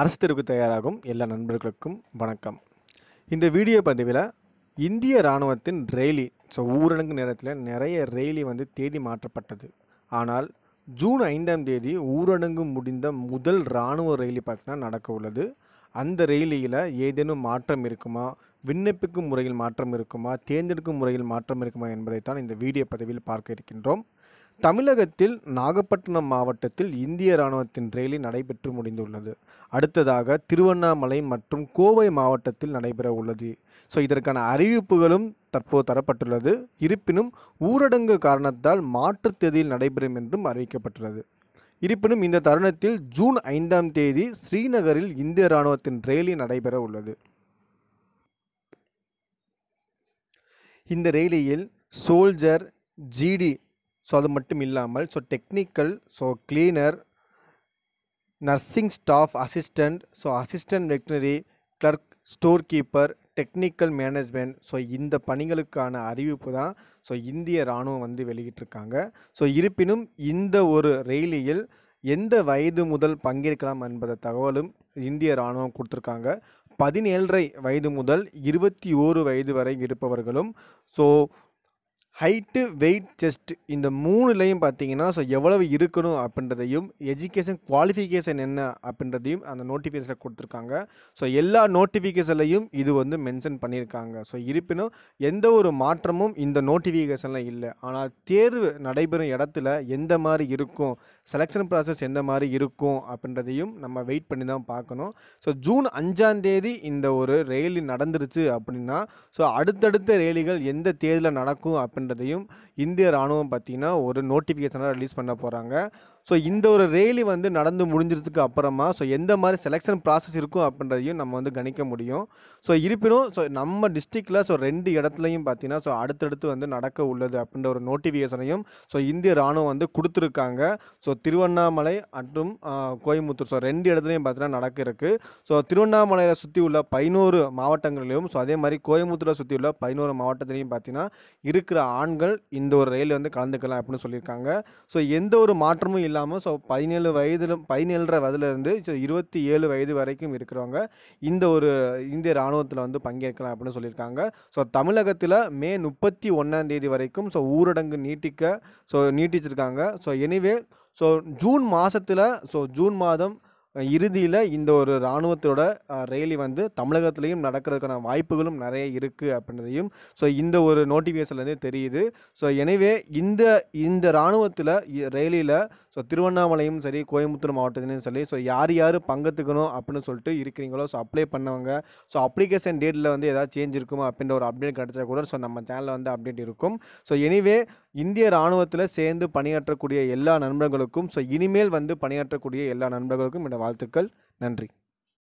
அரசு தெருவுக்கு தயாராகும் எல்லா நண்பர்களுக்கும் வணக்கம் இந்த வீடியோ பதிவில் இந்திய இராணுவத்தின் ரெய்லி ஸோ ஊரடங்கு நேரத்தில் நிறைய ரெய்லி வந்து தேதி மாற்றப்பட்டது ஆனால் ஜூன் ஐந்தாம் தேதி ஊரடங்கு முடிந்த முதல் இராணுவ ரெய்லி பார்த்தீங்கன்னா நடக்க உள்ளது அந்த ரெயிலியில் ஏதேனும் மாற்றம் இருக்குமா விண்ணப்பிக்கும் முறையில் மாற்றம் இருக்குமா தேர்ந்தெடுக்கும் முறையில் மாற்றம் இருக்குமா என்பதைத்தான் இந்த வீடியோ பதவியில் பார்க்க இருக்கின்றோம் தமிழகத்தில் நாகப்பட்டினம் மாவட்டத்தில் இந்திய இராணுவத்தின் ரெயிலி நடைபெற்று முடிந்துள்ளது அடுத்ததாக திருவண்ணாமலை மற்றும் கோவை மாவட்டத்தில் நடைபெற உள்ளது ஸோ இதற்கான அறிவிப்புகளும் தற்போது தரப்பட்டுள்ளது இருப்பினும் ஊரடங்கு காரணத்தால் மாற்றுத் தேதியில் நடைபெறும் என்றும் அறிவிக்கப்பட்டுள்ளது இருப்பினும் இந்த தருணத்தில் ஜூன் ஐந்தாம் தேதி ஸ்ரீநகரில் இந்திய இராணுவத்தின் ரேலி நடைபெற உள்ளது இந்த ரேலியில் சோல்ஜர் ஜிடி ஸோ அது மட்டும் இல்லாமல் so technical so cleaner nursing staff assistant so assistant veterinary clerk store keeper technical management so இந்த பணிகளுக்கான அறிவிப்பு தான் ஸோ இந்திய இராணுவம் வந்து வெளியிட்டிருக்காங்க ஸோ இருப்பினும் இந்த ஒரு ரயிலியில் எந்த வயது முதல் பங்கேற்கலாம் என்பத தகவலும் இந்திய இராணுவம் கொடுத்துருக்காங்க பதினேழரை வயது முதல் இருபத்தி ஓரு வயது வரை இருப்பவர்களும் ஸோ ஹைட்டு வெயிட் செஸ்ட் இந்த மூணுலேயும் பார்த்தீங்கன்னா ஸோ எவ்வளவு இருக்கணும் அப்படின்றதையும் எஜுகேஷன் குவாலிஃபிகேஷன் என்ன அப்படின்றதையும் அந்த நோட்டிஃபிகேஷனில் கொடுத்துருக்காங்க ஸோ எல்லா நோட்டிஃபிகேஷன்லையும் இது வந்து மென்ஷன் பண்ணியிருக்காங்க ஸோ இருப்பினும் எந்த ஒரு மாற்றமும் இந்த நோட்டிஃபிகேஷனில் இல்லை ஆனால் தேர்வு நடைபெறும் இடத்துல எந்த மாதிரி இருக்கும் செலெக்ஷன் ப்ராசஸ் எந்த மாதிரி இருக்கும் அப்படின்றதையும் நம்ம வெயிட் பண்ணி தான் பார்க்கணும் ஸோ ஜூன் அஞ்சாந்தேதி இந்த ஒரு ரயிலி நடந்துருச்சு அப்படின்னா ஸோ அடுத்தடுத்த ரயிலிகள் எந்த தேதியில் நடக்கும் அப்படின்ற பண்ணுறதையும் இந்திய ராணுவம் பார்த்தீங்கன்னா ஒரு நோட்டிஃபிகேஷனாக ரிலீஸ் பண்ண போகிறாங்க ஸோ இந்த ஒரு ரேலி வந்து நடந்து முடிஞ்சதுக்கு அப்புறமா ஸோ எந்த மாதிரி செலெக்ஷன் ப்ராசஸ் இருக்கும் அப்படின்றதையும் நம்ம வந்து கணிக்க முடியும் ஸோ இருப்பினும் ஸோ நம்ம டிஸ்ட்ரிக்டில் ஸோ ரெண்டு இடத்துலையும் பார்த்தீங்கன்னா ஸோ அடுத்தடுத்து வந்து நடக்க உள்ளது அப்படின்ற ஒரு நோட்டிஃபிகேஷனையும் ஸோ இந்திய ராணுவம் வந்து கொடுத்துருக்காங்க ஸோ திருவண்ணாமலை மற்றும் கோயம்புத்தூர் ஸோ ரெண்டு இடத்துலையும் பார்த்தீங்கன்னா நடக்க இருக்குது ஸோ திருவண்ணாமலையில் சுற்றி உள்ள பதினோரு மாவட்டங்களிலும் ஸோ அதே மாதிரி கோயம்புத்தூரை சுற்றி உள்ள பதினோரு மாவட்டத்திலையும் பார்த்தீங்கன்னா இருக்கிற ஆண்கள் இந்த ஒரு ரயில் வந்து கலந்துக்கலாம் அப்படின்னு சொல்லியிருக்காங்க ஸோ எந்த ஒரு மாற்றமும் இல்லாமல் ஸோ பதினேழு வயதில் பதினேழரை வயதுலேருந்து ஸோ இருபத்தி ஏழு வயது வரைக்கும் இருக்கிறவங்க இந்த ஒரு இந்திய இராணுவத்தில் வந்து பங்கேற்கலாம் அப்படின்னு சொல்லியிருக்காங்க ஸோ தமிழகத்தில் மே முப்பத்தி ஒன்றாம் தேதி வரைக்கும் ஸோ ஊரடங்கு நீட்டிக்க ஸோ நீட்டிச்சிருக்காங்க ஸோ எனிவே ஸோ ஜூன் மாதத்தில் ஸோ ஜூன் மாதம் இறுதியில் இந்த ஒரு இராணுவத்தோட ரயிலி வந்து தமிழகத்துலேயும் நடக்கிறதுக்கான வாய்ப்புகளும் நிறைய இருக்குது அப்படின்றதையும் ஸோ இந்த ஒரு நோட்டிஃபிகேஷன்லேருந்து தெரியுது ஸோ எனவே இந்த இந்த இராணுவத்தில் ரேலியில் ஸோ திருவண்ணாமலையும் சரி கோயம்புத்தூர் மாவட்டத்திலையும் சரி ஸோ யார் யார் பங்கத்துக்கணும் அப்படின்னு சொல்லிட்டு இருக்கிறீங்களோ ஸோ அப்ளை பண்ணவங்க ஸோ அப்ளிகேஷன் டேட்டில் வந்து ஏதாவது சேஞ்ச் இருக்குமா அப்படின்ற ஒரு அப்டேட் கிடச்சா கூட ஸோ நம்ம சேனலில் வந்து அப்டேட் இருக்கும் ஸோ எனிவே இந்திய இராணுவத்தில் சேர்ந்து பணியாற்றக்கூடிய எல்லா நண்பர்களுக்கும் ஸோ இனிமேல் வந்து பணியாற்றக்கூடிய எல்லா நண்பர்களுக்கும் இந்த வாழ்த்துக்கள் நன்றி